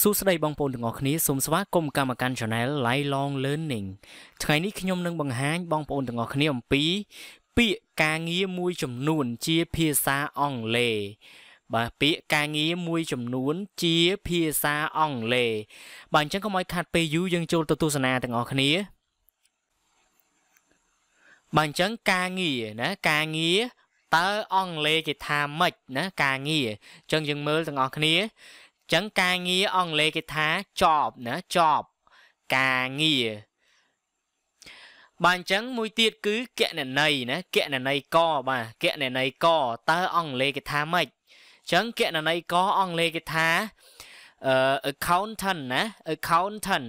សួស្តីបងប្អូនទាំងអស់គ្នាសូមស្វាគមន៍កម្មការ Channel Lifelong Learning ថ្ងៃនេះខ្ញុំនឹងបង្ហាញ បងប្អូនទាំងអស់គ្នាអំពី ពាក្យការងារមួយចំនួនជាភាសាអង់គ្លេសបាទពាក្យការងារមួយចំនួនជាភាសាអង់គ្លេសបាទអញ្ចឹងកុំឲ្យខាត់ពេលយូរយើងចូលទៅទស្សនាទាំងអស់គ្នា បាទអញ្ចឹងការងារណាការងារតើអង់គ្លេសគេថាម៉េចណា ការងារអញ្ចឹងយើងមើលទាំងអស់គ្នាចឹងការងារអង់គ្លេសគេថា job ណា job ការងារបាទអញ្ចឹងមួយទៀតគឺគណនីណាគណនីកបាទគណនីកតើអង់គ្លេសគេថាម៉េចអញ្ចឹងគណនីកអង់គ្លេសគេថា accountant ណា accountant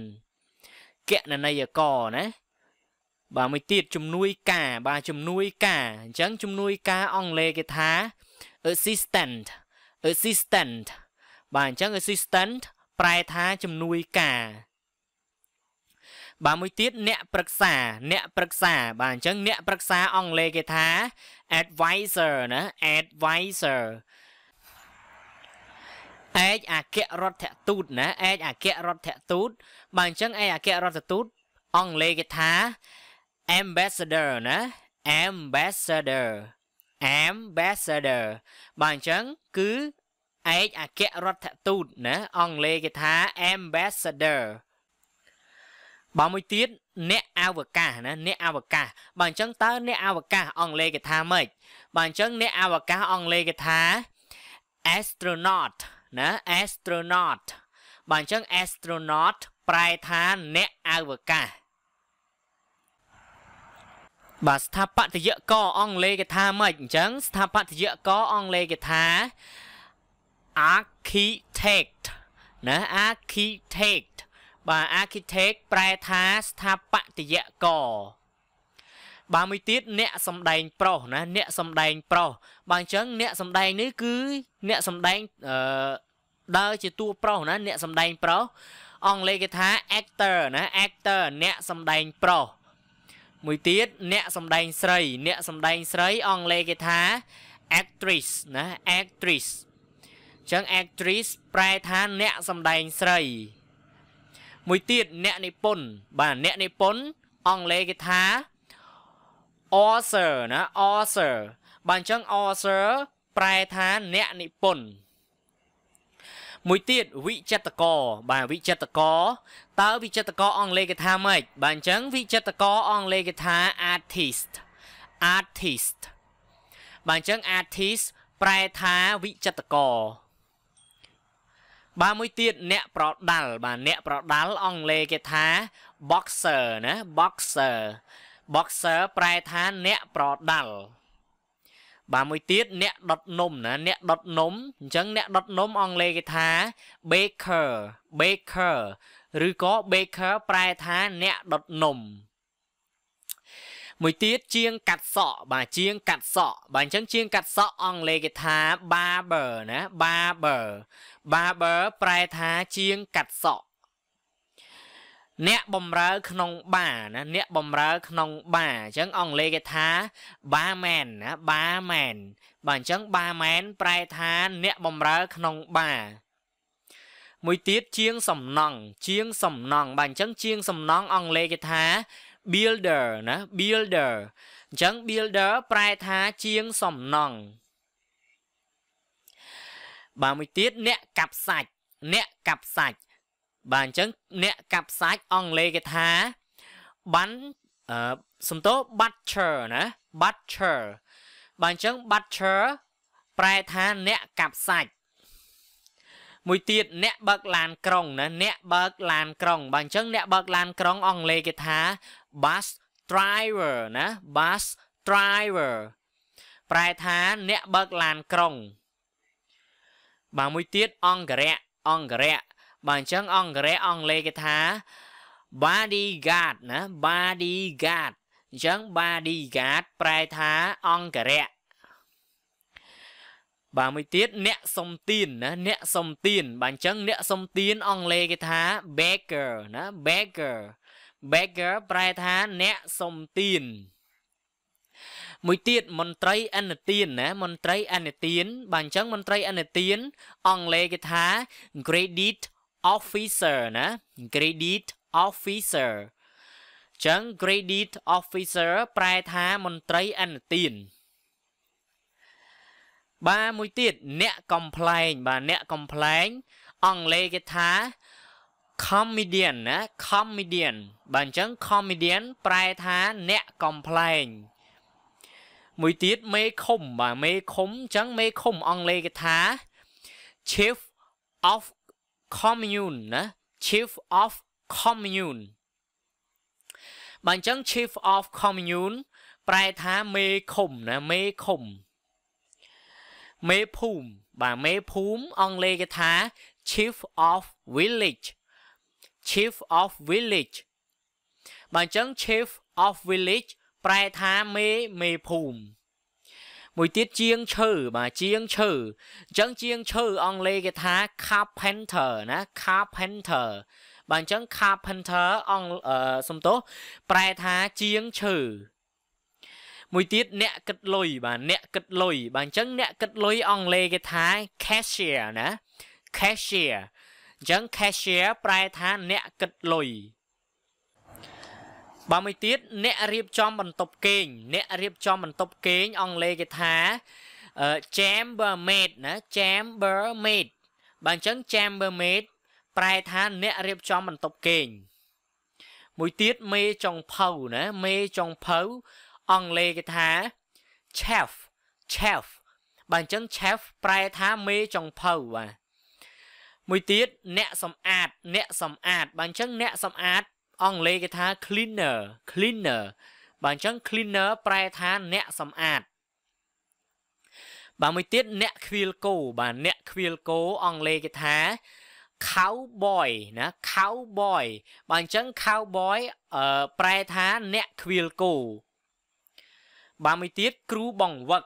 គណនេយ្យករណាបាទមួយទៀតជំនួយការបាទជំនួយការអញ្ចឹងជំនួយការអង់គ្លេសគេថា assistant assistant បាទអញ្ចឹង assistant ប្រែថាជំនួយការ បាទមួយទៀតអ្នកប្រឹក្សា អ្នក ប្រឹក្សាបាទអញ្ចឹង អ្នក ប្រឹក្សាអង់គ្លេសគេថា advisor ណា advisor ឯកអគ្គរដ្ឋទូតណាឯកអគ្គរដ្ឋទូត បាទអញ្ចឹងឯកអគ្គរដ្ឋទូតអង់គ្លេសគេថា ambassador ណា ambassador ambassador បាទអញ្ចឹងគឺឯកអគ្គរដ្ឋទូតណាអង់គ្លេសគេថា ambassador បើមួយទៀតអ្នកអវកាសណា អ្នកអវកាសបើអញ្ចឹងតើអ្នកអវកាសអង់គ្លេសគេថាម៉េចបើអញ្ចឹងអ្នកអវកាសអង់គ្លេសគេថា astronaut ណា astronaut បើអញ្ចឹង astronaut ប្រែថាអ្នកអវកាសបាទស្ថាបត្យករអង់គ្លេសគេថាម៉េចអញ្ចឹង ស្ថាបត្យករអង់គ្លេសគេថា architect ណា architect បាទ architect ប្រែថាស្ថាបត្យករបាទមួយទៀតអ្នកសំដែងប្រុសណា អ្នកសំដែងប្រុសបាទអញ្ចឹងអ្នកសំដែងនេះគឺអ្នកសំដែងអឺដើរជាតួប្រុសណាអ្នកសំដែងប្រុសអង់គ្លេសគេថា actor ណា actor អ្នកសំដែងប្រុសមួយទៀតអ្នកសំដែងស្រី អ្នកសំដែងស្រីអង់គ្លេសគេថា actress ណា actress ចឹង actress ប្រែថាអ្នកសម្ដែងស្រី មួយទៀតអ្នកនិពន្ធបាទអ្នកនិពន្ធអង់គ្លេសគេថា author ណា author បាទអញ្ចឹង author ប្រែថាអ្នកនិពន្ធមួយទៀតវិចិត្រករ បាទវិចិត្រករតើវិចិត្រករអង់គ្លេសគេថាម៉េចបាទអញ្ចឹងវិចិត្រករអង់គ្លេសគេថា artist artist បាទអញ្ចឹង artist ប្រែថាវិចិត្រករបាទមួយទៀតអ្នកប្រដាល់បាទអ្នកប្រដាល់អង់គ្លេសគេថា boxer ណា boxer boxer ប្រែថាអ្នកប្រដាល់បាទមួយទៀតអ្នកដុតនំណាអ្នកដុតនំអញ្ចឹងអ្នកដុតនំអង់គ្លេសគេថា baker baker ឬក៏ baker ប្រែថាអ្នកដុតនំមួយទៀតជាងកាត់សក់បាទជាងកាត់សក់បាទអញ្ចឹងជាងកាត់សក់អង់គ្លេសគេថា barber ណា barber barber ប្រែថាជាងកាត់សក់អ្នកបំរើក្នុងបាណា អ្នកបំរើក្នុងបាអញ្ចឹងអង់គ្លេសគេថា barman ណា barman បាទអញ្ចឹង barman ប្រែថា អ្នកបំរើក្នុងបាមួយទៀតជាងសំណង់ជាងសំណង់បាទអញ្ចឹង ជាងសំណង់អង់គ្លេសគេថា builder ណា builder អញ្ចឹង builder ប្រែថាជាងសំណង់បាទមួយទៀតអ្នកកាប់សាច់អ្នកកាប់សាច់បាទអញ្ចឹងអ្នកកាប់សាច់អង់គ្លេសគេថា បានអឺសំទោ butcher ណា butcher បាទអញ្ចឹង butcher ប្រែថាអ្នកកាប់សាច់មួយទៀតអ្នកបើកឡានក្រុងណាអ្នកបើកឡានក្រុង បាទអញ្ចឹងអ្នកបើកឡានក្រុងអង់គ្លេសគេថា bus driver ណា bus driver ប្រែថាអ្នកបើកឡានក្រុង បាទមួយទៀតអង្គរៈអង្គរៈបាទអញ្ចឹងអង្គរៈអង់គ្លេសគេថា bodyguard ណា bodyguard អញ្ចឹង bodyguard ប្រែថាអង្គរៈបាទមួយទៀតអ្នកសុំទានណាអ្នកសុំទានបាទអញ្ចឹងអ្នកសុំទានអង់គ្លេសគេថា beggar ណា beggar beggar ប្រែថាអ្នកសុំទានមួយទៀតមន្ត្រីអនុទានណាមន្ត្រីអនុទានបាទអញ្ចឹងមន្ត្រីអនុទានអង់គ្លេសគេថា credit officer ណា credit officer អញ្ចឹង credit officer ប្រែថាមន្ត្រីអនុទានបាទមួយទៀតអ្នកកំ pl ែង បាទអ្នកកំ pl ែង អង់គ្លេសគេថា comedian ណា comedian បើអញ្ចឹង comedian ប្រែថាអ្នកកំប្លែងមួយទៀតមេឃុំបាទមេឃុំអញ្ចឹងមេឃុំអង់គ្លេសគេថា chief of commune ណា chief of commune បើអញ្ចឹង chief of commune ប្រែថាមេឃុំណាមេឃុំមេភូមិបាទមេភូមិអង់គ្លេសគេថា chief of village chief of village បើអញ្ចឹង chief of village ប្រែថាមេមេភូមិមួយទៀតជាងឈើបាទជាងឈើអញ្ចឹងជាងឈើអង់គ្លេសគេថា carpenter ណា carpenter បាទអញ្ចឹង carpenter អង់សំទោសប្រែថាជាងឈើមួយទៀតអ្នកគិតលុយបាទអ្នកគិតលុយបាទអញ្ចឹងអ្នកគិតលុយអង់គ្លេសគេថា cashier ណា cashier អញ្ចឹង cashier ប្រែថាអ្នកគិតលុយបើមួយទៀតអ្នករៀបចំបន្ទប់គេងអ្នករៀបចំបន្ទប់គេងអង់គ្លេសគេថា chambermaid ណា chambermaid បើអញ្ចឹង chambermaid ប្រែថាអ្នករៀបចំបន្ទប់គេងមួយទៀតមេចុងភៅណាមេចុងភៅអង់គ្លេសគេថា chef chef បើអញ្ចឹង chef ប្រែថាមេចុងភៅបាទមួយទៀតអ្នកសម្អាត អ្នកសម្អាតបាទអញ្ចឹងអ្នកសម្អាតអង់គ្លេសគេថា cleaner cleaner បាទអញ្ចឹង cleaner ប្រែថាអ្នកសម្អាត បាទមួយទៀតអ្នកខ្វៀលគោបាទអ្នកខ្វៀលគោអង់គ្លេសគេថា cowboy ណា cowboy បាទអញ្ចឹង cowboy អឺប្រែថាអ្នកខ្វៀលគោបាទមួយទៀតគ្រូបង្វឹក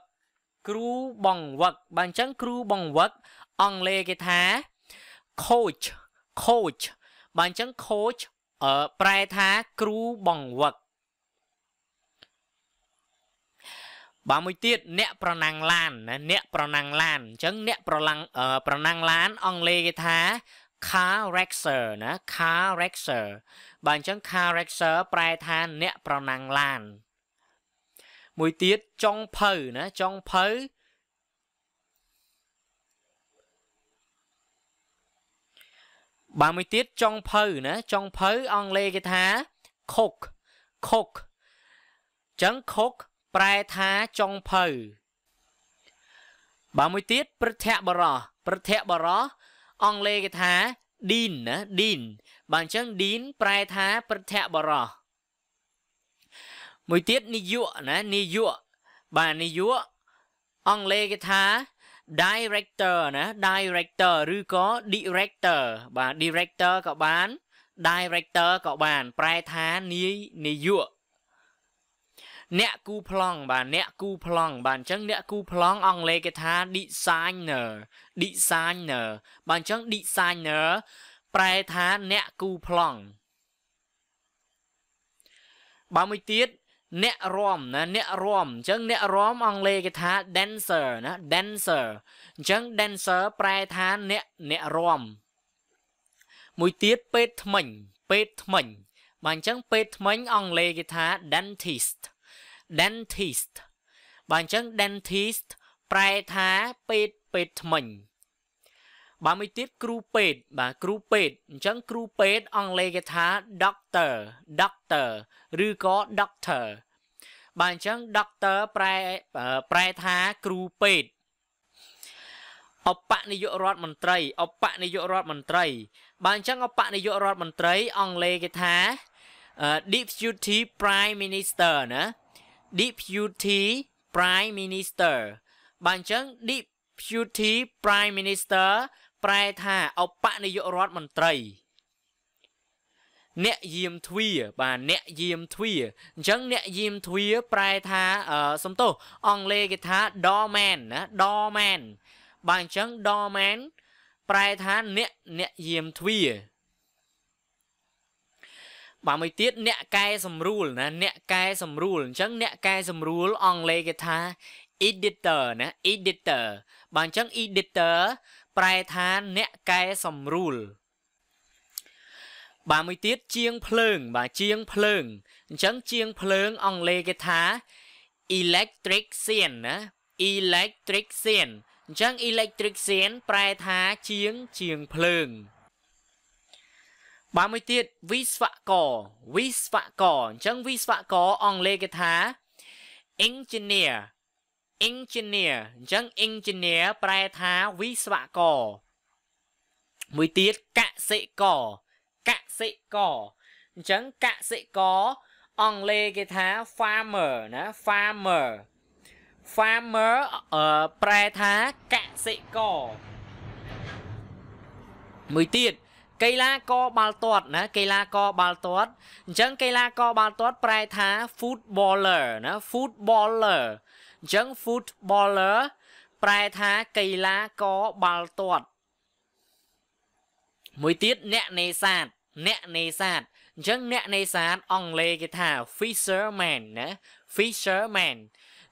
គ្រូបង្វឹកបាទអញ្ចឹងគ្រូបង្វឹកអង់គ្លេសគេថា coach coach បើអញ្ចឹង coach អឺប្រែថាគ្រូបង្វឹកបាទមួយទៀតអ្នកប្រណាំងឡានណាអ្នកប្រណាំងឡានអញ្ចឹងអ្នកប្រឡាំងប្រណាំងឡានអង់គ្លេសគេថា car racer ណា car racer បាទអញ្ចឹង car racer ប្រែថាអ្នកប្រណាំងឡាន មួយទៀតចុងភៅណាចុងភៅបាទមួយទៀតចុងភៅណាចុងភៅអង់គ្លេសគេថា cook cook ចឹង cook ប្រែថាចុងភៅបាទមួយទៀតព្រឹទ្ធបរោះព្រឹទ្ធបរោះអង់គ្លេសគេថា dean ណា dean បាទអញ្ចឹង dean ប្រែថាព្រឹទ្ធបរោះមួយទៀតនាយកណានាយកបាទនាយកអង់គ្លេសគេថា director ណា director ឬក៏ director បាទ director ក៏បាន director ក៏បានប្រែថានាយនាយកអ្នកគូប្លង់បាទអ្នកគូប្លង់បាទអញ្ចឹងអ្នកគូប្លង់អង់គ្លេសគេថា designer designer បាទអញ្ចឹង designer ប្រែថាអ្នកគូប្លង់បាទមួយទៀតអ្នករំណាអ្នករំអញ្ចឹងអ្នករំអង់គ្លេសគេថា dancer ណា dancer អញ្ចឹង dancer ប្រែថាអ្នកអ្នករំមួយទៀតពេទ្យថ្មិញពេទ្យថ្មិញបាទអញ្ចឹងពេទ្យថ្មិញអង់គ្លេសគេថា dentist dentist បាទអញ្ចឹង dentist ប្រែថាពេទ្យពេទ្យថ្មិញបាទមួយទៀតគ្រូពេទ្យបាទគ្រូពេទ្យអញ្ចឹងគ្រូពេទ្យអង់គ្លេសគេថា doctor doctor ឬក៏ doctor បាទអញ្ចឹង doctor ប្រែប្រែថាគ្រូពេទ្យអបនាយករដ្ឋមន្ត្រី អបនាយករដ្ឋមន្ត្រី បាទអញ្ចឹងអបនាយករដ្ឋមន្ត្រីអង់គ្លេសគេថា deputy prime minister ណា deputy prime minister បាទអញ្ចឹ ng deputy prime minister ប្រែថាអបនាយករដ្ឋមន្ត្រី អ្នកយាមទ្វា បាទអ្នកយាមទ្វាអញ្ចឹងអ្នកយាមទ្វាប្រែថាសំទោសអង់គ្លេសគេថា doorman ណា doorman បាទអញ្ចឹង doorman ប្រែថាអ្នកអ្នកយាមទ្វា បាទមួយទៀតអ្នកកែសម្រួលណាអ្នកកែសម្រួលអញ្ចឹងអ្នកកែសម្រួល អង់គ្លេសគេថា editor ណា editor បាទអញ្ចឹង editor ប្រែថាអ្នកកែសម្រួលបាទមួយទៀតជាងភ្លើង បាទជាងភ្លើងអញ្ចឹងជាងភ្លើងអង់គ្លេសគេថា electrician ណា electrician អញ្ចឹង electrician ប្រែថាជាងជាងភ្លើង បាទមួយទៀតវិស្វករវិស្វករអញ្ចឹងវិស្វករអង់គ្លេសគេថា engineer engineer អញ្ចឹង engineer ប្រែថាវិស្វករមួយទៀតកសិករកសិករអញ្ចឹងកសិករអង់គ្លេសគេថា farmer ណា farmer farmer អឺប្រែថាកសិករមួយទៀតកីឡាករបាល់ទាត់ណាកីឡាករបាល់ទាត់អញ្ចឹងកីឡាករបាល់ទាត់ ប្រែថា footballer ណា footballer អញ្ចឹង footballer ប្រែថាកីឡាករបាល់ទាត់មួយទៀតអ្នកនេសាទអ្នកនេសាទអញ្ចឹងអ្នកនេសាទអង់គ្លេសគេថា fisherman ណា fisherman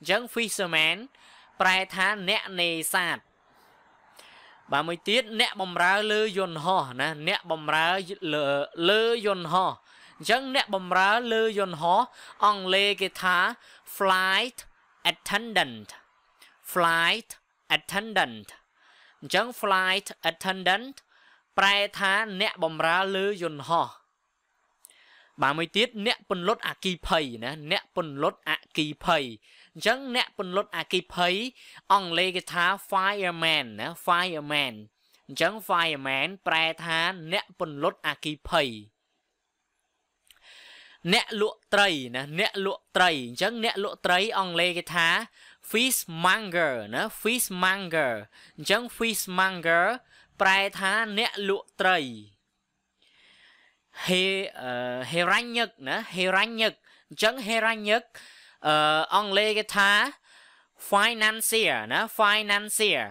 អញ្ចឹង fisherman ប្រែថាអ្នកនេសាទបាទមួយទៀតអ្នកបំរើលើយន្តហោះណាអ្នកបំរើលើយន្តហោះអញ្ចឹងអ្នកបំរើលើយន្តហោះអង់គ្លេសគេថា flight attendant flight attendant អញ្ចឹង flight attendant ប្រែថាអ្នកបម្រើលើយន្តហោះបាទមួយទៀតអ្នកពន្លត់អគិភ័យណាអ្នកពន្លត់អគិភ័យអញ្ចឹងអ្នកពន្លត់អគិភ័យអង់គ្លេសគេថា fireman ណា fireman អញ្ចឹង fireman ប្រែថាអ្នកពន្លត់អគិភ័យអ្នកលក់ត្រីណាអ្នកលក់ត្រីអញ្ចឹងអ្នកលក់ត្រី អង់គ្លេសគេថា fishmonger ណា fishmonger អញ្ចឹង fishmonger ប្រែថាអ្នកលក់ត្រីហេហេរ៉ាញឹកណាហេរ៉ាញឹកអញ្ចឹងហេរ៉ាញឹកអឺអង់គ្លេសគេថា financier ណា financier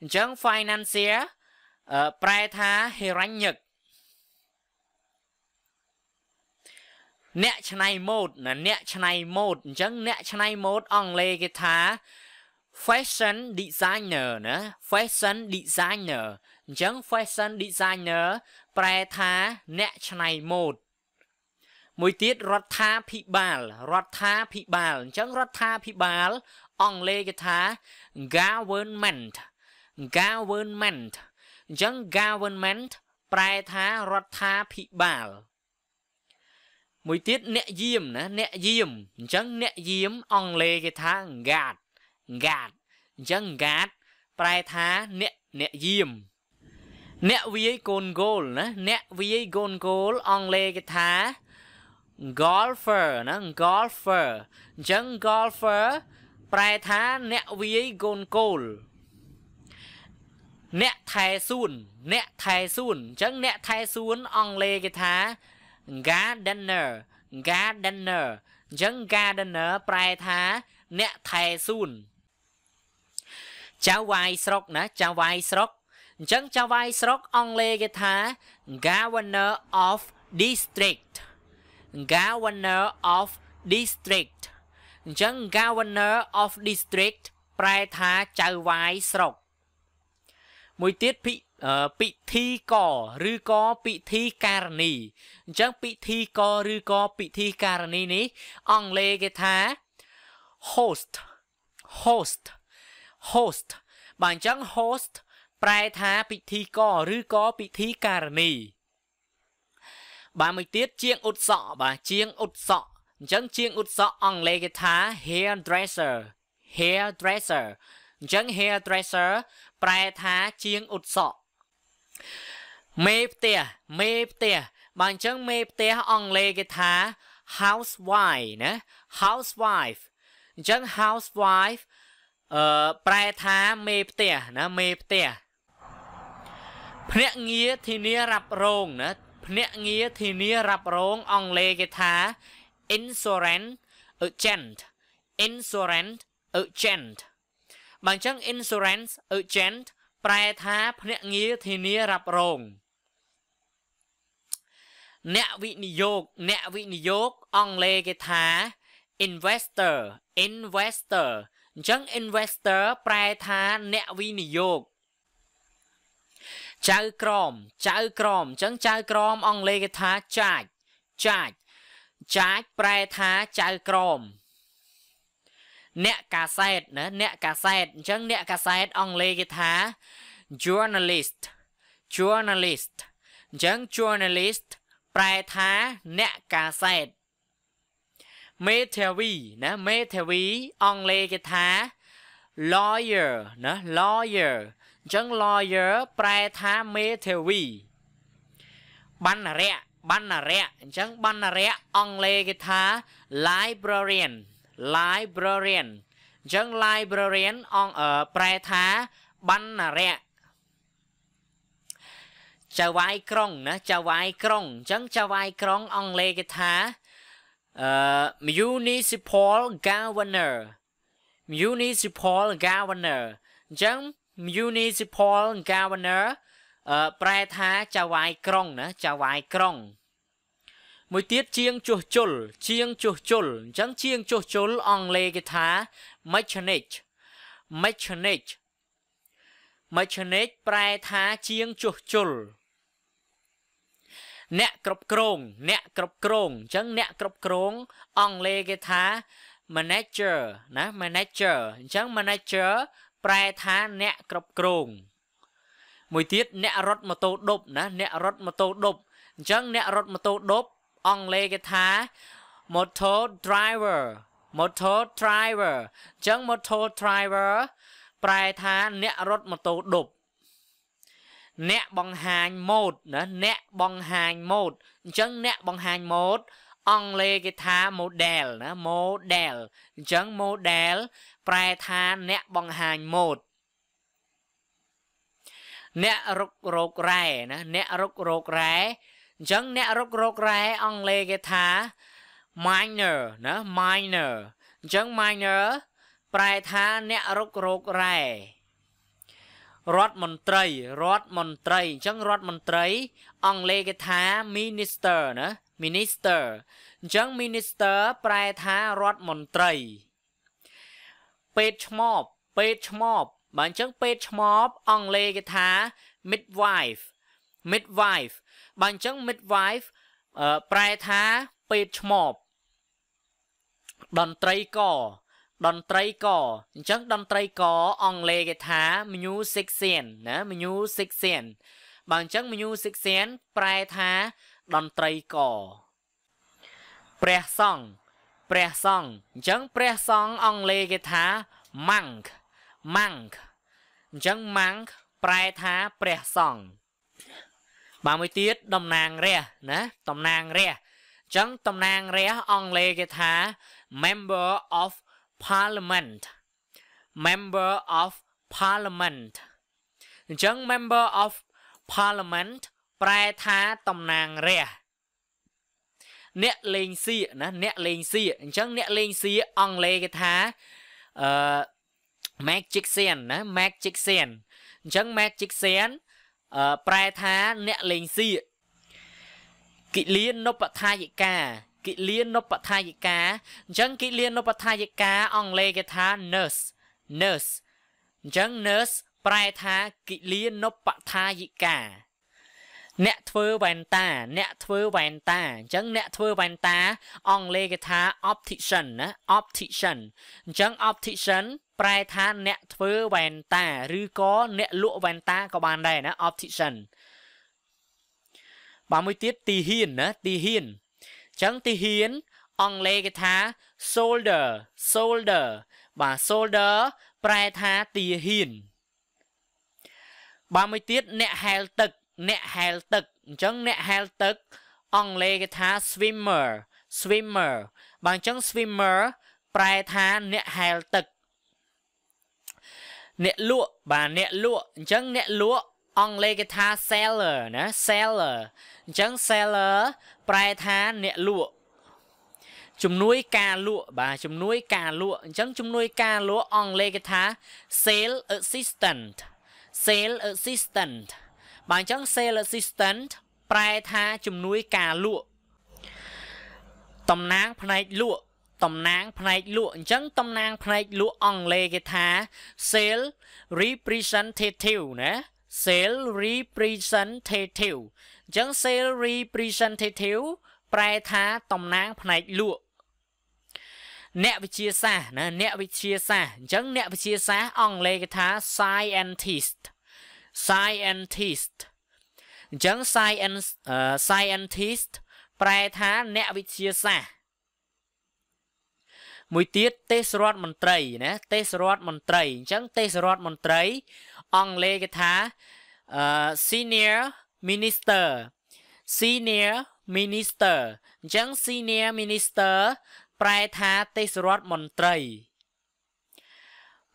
អញ្ចឹង financier ប្រែថាហេរ៉ាញឹកអ្នកឆ្នៃម៉ូដណាអ្នកឆ្នៃម៉ូដអញ្ចឹងអ្នកឆ្នៃម៉ូដអង់គ្លេសគេថា fashion designer ណា fashion designer អញ្ចឹង fashion designer ប្រែថាអ្នកឆ្នៃម៉ូដមួយទៀតរដ្ឋាភិបាលរដ្ឋាភិបាលអញ្ចឹងរដ្ឋាភិបាល អង់គ្លេសគេថា government government អញ្ចឹង government ប្រែថារដ្ឋាភិបាលមួយទៀតអ្នកយាមណាអ្នកយាមអញ្ចឹងអ្នកយាមអង់គ្លេសគេថា guard guard អញ្ចឹង guard ប្រែថាអ្នកអ្នកយាមអ្នកវាយកូនគោលណាអ្នកវាយកូនគោលអង់គ្លេសគេថា golfer ណា golfer អញ្ចឹង golfer ប្រែថាអ្នកវាយកូនគោលអ្នកថែសួន អ្នកថែសួនអញ្ចឹងអ្នកថែសួនអង់គ្លេសគេថា gardener gardener អញ្ចឹង gardener ប្រែថា អ្នកថែសួនចៅវាយស្រុកណា ចៅវាយស្រុកអញ្ចឹងចៅវាយស្រុកអង់គ្លេសគេថា governor of district governor of district អញ្ចឹង governor of district ប្រែថាចៅវាយស្រុក មួយទៀតពិធីកឬក៏ពិធីការនីអញ្ចឹងពិធីកឬក៏ពិធីការនីនេះ អង់គ្លេសគេថា host host host បាទអញ្ចឹង host ប្រែថាពិធីកឬក៏ពិធីការនី បាទមួយទៀតជាងអ៊ុតសក់បាទជាងអ៊ុតសក់អញ្ចឹងជាងអ៊ុតសក់អង់គ្លេសគេថា hair dresser hair dresser អញ្ចឹង hair dresser ប្រែថាជាងអ៊ុតសក់មេផ្ទះមេផ្ទះបាទអញ្ចឹងមេផ្ទះអង់គ្លេសគេថា housewife ណា housewife អញ្ចឹង housewife អឺប្រែថាមេផ្ទះណាមេផ្ទះភ្នាក់ងារធានារ៉ាប់រងណាភ្នាក់ងារធានារ៉ាប់រងអង់គ្លេសគេថា insurance agent insurance agent បើអញ្ចឹង insurance agent ប្រែថាភ្នាក់ងារធានារ៉ាប់រងអ្នកវិនិយោគអ្នកវិនិយោគអង់គ្លេសគេថា investor investor អញ្ចឹង investor ប្រែថាអ្នកវិនិយោគចៅក្រម ចៅ ក្រមអញ្ចឹងចៅក្រមអង់គ្លេសគេថា charge charge charge ប្រែថាចៅក្រម អ្នកកាសែតណាអ្នកកាសែតអញ្ចឹងអ្នកកាសែតអង់គ្លេសគេថា journalist journalist អញ្ចឹង journalist ប្រែថាអ្នកកាសែតមេធាវីណាមេធាវីអង់គ្លេសគេថា lawyer ណា lawyer អញ្ចឹង lawyer ប្រែថាមេធាវីបណ្ណរៈបណ្ណរៈអញ្ចឹងបណ្ណរៈអង់គ្លេសគេថា librarian librarian អញ្ចឹង librarian អង់ប្រែថាបណ្ណរៈចៅវាយក្រុងណាចៅវាយក្រុងអញ្ចឹងចៅវាយក្រុងអង់គ្លេសគេថាអឺ municipal governor municipal governor អញ្ចឹង municipal governor អឺប្រែថាចៅវាយក្រុងណាចៅវាយក្រុង មួយទៀតជាងជួសជុលជាងជួសជុលអញ្ចឹងជាងជួសជុលអង់គ្លេសគេថា mechanic mechanic mechanic ប្រែថាជាងជួសជុលអ្នកគ្រប់គ្រងអ្នកគ្រប់គ្រងអញ្ចឹងអ្នកគ្រប់គ្រងអង់គ្លេសគេថា manager ណា manager អញ្ចឹង manager ប្រែថាអ្នកគ្រប់គ្រង មួយទៀតអ្នករត់ម៉ូតូដប់ណា អ្នករត់ម៉ូតូដប់អញ្ចឹងអ្នករត់ម៉ូតូដប់អង់គ្លេសគេថា motor driver motor driver អញ្ចឹង motor driver ប្រែថាអ្នករត់ម៉ូតូដប់អ្នកបង្ហាញម៉ូដណាអ្នកបង្ហាញម៉ូដអញ្ចឹងអ្នកបង្ហាញម៉ូដអង់គ្លេសគេថា model ណា model អញ្ចឹង model ប្រែថាអ្នកបង្ហាញម៉ូដអ្នករុករោគរ៉ែណាអ្នករុករោគរ៉ែអញ្ចឹងអ្នករុករោគរ៉ែអង់គ្លេសគេថា miner ណា miner អញ្ចឹង miner ប្រែថាអ្នករុករោគរ៉ែរដ្ឋមន្ត្រី រដ្ឋមន្ត្រីអញ្ចឹង រដ្ឋមន្ត្រី អង់គ្លេសគេថា minister ណា minister អញ្ចឹង minister ប្រែថារដ្ឋមន្ត្រី ពេទ្យឆ្មបពេទ្យឆ្មបបាទអញ្ចឹងពេទ្យឆ្មបអង់គ្លេសគេថា midwife midwife បាទអញ្ចឹង midwife ប្រែថាពេទ្យឆ្មបតន្ត្រីករតន្ត្រីករអញ្ចឹងតន្ត្រីករអង់គ្លេសគេថា music scene ណា music scene បើអញ្ចឹង music scene ប្រែថាតន្ត្រីករព្រះសង្ឃព្រះសង្ឃអញ្ចឹងព្រះសង្ឃអង់គ្លេសគេថា monk monk អញ្ចឹង monk ប្រែថាព្រះសង្ឃបាទមួយទៀតតំណាងរះណាតំណាងរះអញ្ចឹងតំណាងរះអង់គ្លេសគេថា member of parliament member of parliament អញ្ចឹង member of parliament ប្រែថាតំណាងរាស្ត្រអ្នកលេងសៀកណាអ្នកលេងសៀកអញ្ចឹង អ្នកលេងសៀកអង់គ្លេសគេថាអឺ magician ណា magician អញ្ចឹង magician អឺប្រែថាអ្នកលេងសៀកកិលានុបដ្ឋាយិកាគិលានុបដ្ឋាយិកាអញ្ចឹងគិលានុបដ្ឋាយិកាអង់គ្លេសគេថា nurse nurse អញ្ចឹង nurse ប្រែថាគិលានុបដ្ឋាយិកា អ្នកធ្វើវ៉ែនតាអ្នកធ្វើវ៉ែនតាអញ្ចឹងអ្នកធ្វើវ៉ែនតាអង់គ្លេសគេថា optician ណា optician អញ្ចឹង optician ប្រែថាអ្នកធ្វើវ៉ែនតាឬក៏អ្នកលក់វ៉ែនតាក៏បានដែរណា optician បាទមួយទៀតទីហ៊ានណាទីហ៊ានចឹងទីហ៊ានអង់គ្លេសគេថា soldier soldier បាទ soldier ប្រែថាទីហ៊ាន បាទមួយទៀតអ្នកហែលទឹក អ្នកហែលទឹកអញ្ចឹងអ្នកហែលទឹកអង់គ្លេសគេថា swimmer swimmer បាទអញ្ចឹង swimmer ប្រែថាអ្នកហែលទឹក អ្នកលក់បាទអ្នកលក់អញ្ចឹងអ្នកលក់អង់គ្លេសគេថា seller ណា seller អញ្ចឹង seller ប្រែថាអ្នកលក់ជំនួយការលក់បាទជំនួយការលក់អញ្ចឹង ជំនួយការលក់អង់គ្លេសគេថា sale assistant sale assistant បាទអញ្ចឹង sale assistant ប្រែថាជំនួយការលក់តំណាងផ្នែកលក់តំណាងផ្នែកលក់អញ្ចឹងតំណាងផ្នែកលក់អង់គ្លេសគេថា sale representative ណា sale representative អញ្ចឹង sale representative ប្រែថាតំណាងផ្នែកលក់អ្នកវិទ្យាសាស្ត្រណា អ្នកវិទ្យាសាស្ត្រអញ្ចឹងអ្នកវិទ្យាសាស្ត្រអង់គ្លេសគេថា scientist scientist អញ្ចឹង science scientist ប្រែថាអ្នកវិទ្យាសាស្ត្រមួយទៀតទេសរដ្ឋមន្ត្រី ណាទេសរដ្ឋមន្ត្រីអញ្ចឹងទេសរដ្ឋមន្ត្រីអង់គ្លេសគេថា senior minister senior minister អញ្ចឹង senior minister ប្រែថាទេសរដ្ឋមន្ត្រី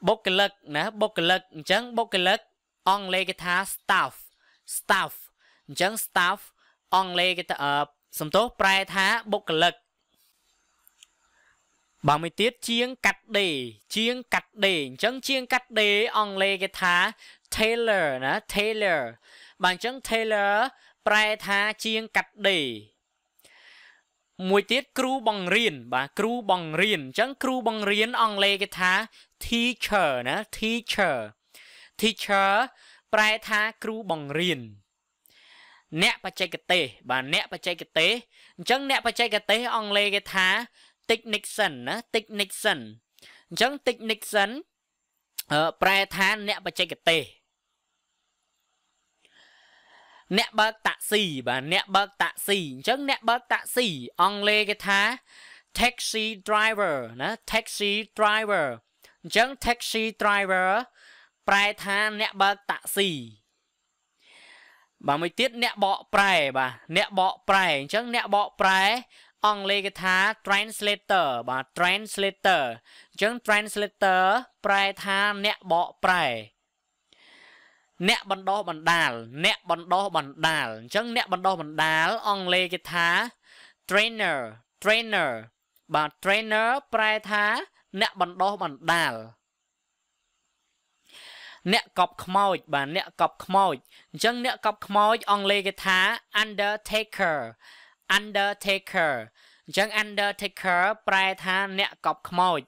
បុគ្គលិកណាបុគ្គលិកអញ្ចឹងបុគ្គលិកអង់គ្លេសគេថា staff staff អញ្ចឹង staff អង់គ្លេសគេថាសំទោសប្រែថាបុគ្គលិកបងមួយទៀតជាងកាត់ដេ ជាងកាត់ដេអញ្ចឹងជាងកាត់ដេអង់គ្លេសគេថា tailor ណា tailor បាទអញ្ចឹង tailor ប្រែថាជាងកាត់ដេ មួយទៀតគ្រូបង្រៀនបាទគ្រូបង្រៀនអញ្ចឹងគ្រូបង្រៀនអង់គ្លេសគេថា teacher ណា teacher teacher ប្រែថាគ្រូបង្រៀន អ្នកបច្ចេកទេសបាទអ្នកបច្ចេកទេសអញ្ចឹងអ្នកបច្ចេកទេសអង់គ្លេសគេថា Dick Nixon ណា Dick Nixon អញ្ចឹង Dick Nixon ប្រែថាអ្នកបច្ចេកទេសអ្នកបើកតាក់ស៊ីបាទអ្នកបើកតាក់ស៊ីអញ្ចឹងអ្នកបើកតាក់ស៊ីអង់គ្លេសគេថា taxi driver ណា taxi driver អញ្ចឹង taxi driver ប្រែថាអ្នកបើកតាក់ស៊ីបាទមួយទៀតអ្នកបកប្រែបាទអ្នកបកប្រែអញ្ចឹងអ្នកបកប្រែអង់គ្លេសគេថា translator បាទ translator អញ្ចឹង translator ប្រែថាអ្នកបកប្រែ អ្នកបណ្ដោះបណ្ដាលអ្នកបណ្ដោះបណ្ដាលអញ្ចឹងអ្នកបណ្ដោះបណ្ដាលអង់គ្លេសគេថា trainer trainer បាទ trainer ប្រែថា អ្នកបណ្ដោះបណ្ដាលអ្នកកប់ខ្មោចបាទអ្នកកប់ខ្មោចអញ្ចឹង អ្នកកប់ខ្មោចអង់គ្លេសគេថា undertaker Undertaker អញ្ចឹង Undertaker ប្រែថាអ្នកកប់ខ្មោច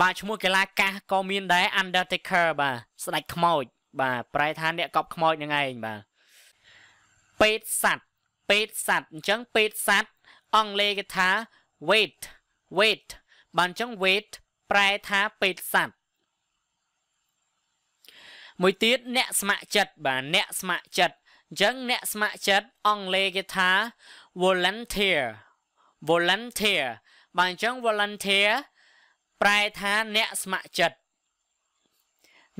បាទឈ្មោះកីឡាកាសក៏មានដែរ Undertaker បាទស្ដេចខ្មោចបាទប្រែថាអ្នកកប់ខ្មោចហ្នឹងឯងបាទពេទ្យសัตว์ពេទ្យសัตว์អញ្ចឹងពេទ្យសัตว์អង់គ្លេសគេថា wait wait បានអញ្ចឹង wait ប្រែថាពេទ្យសัตว์មួយទៀតអ្នកស្ម័គ្រចិត្តបាទអ្នកស្ម័គ្រចិត្តអញ្ចឹងអ្នកស្ម័គ្រចិត្តអង់គ្លេសគេថា volunteer volunteer បាទអញ្ចឹង volunteer ប្រែថាអ្នកស្ម័គ្រចិត្ត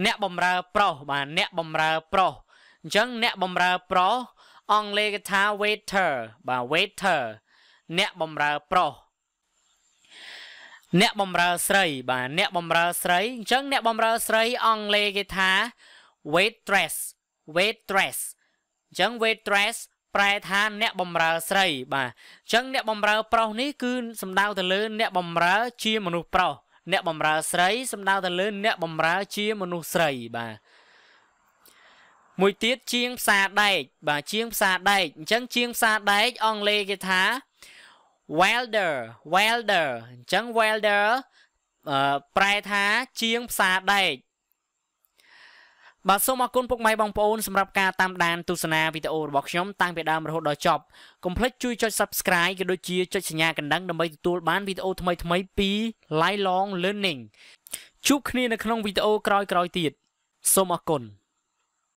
អ្នកបំរើប្រុសបាទអ្នកបំរើប្រុសអញ្ចឹង អ្នកបំរើប្រុសអង់គ្លេសគេថា waiter បាទ waiter អ្នកបំរើប្រុសអ្នកបំរើស្រីបាទអ្នកបំរើស្រីអញ្ចឹងអ្នកបំរើស្រីអង់គ្លេសគេថា waitress waitress អញ្ចឹង waitress ប្រែថាអ្នកបំរើស្រីបាទអញ្ចឹងអ្នកបំរើប្រុសនេះគឺសំដៅទៅលើ អ្នកបំរើជាមនុស្សប្រុសអ្នកបំរើស្រីសំដៅទៅលើអ្នកបំរើជាមនុស្សស្រីបាទមួយទៀតជាងផ្សារដែកបាទជាងផ្សារដែកអញ្ចឹងជាងផ្សារដែកអង់គ្លេសគេថា welder welder អញ្ចឹង welder ប្រែថាជាងផ្សារដែកបាទសូមអរគុណពុកម៉ែបងប្អូនសម្រាប់ការតាមដានទស្សនាវីដេអូរបស់ខ្ញុំតាំងពីដើមរហូតដល់ចប់កុំភ្លេចជួយចុច Subscribe ក៏ដូចជាចុចសញ្ញាកណ្ដឹងដើម្បីទទួលបានវីដេអូថ្មីៗពី Lifelong Learning ជួបគ្នានៅក្នុងវីដេអូក្រោយៗទៀតសូមអរគុណ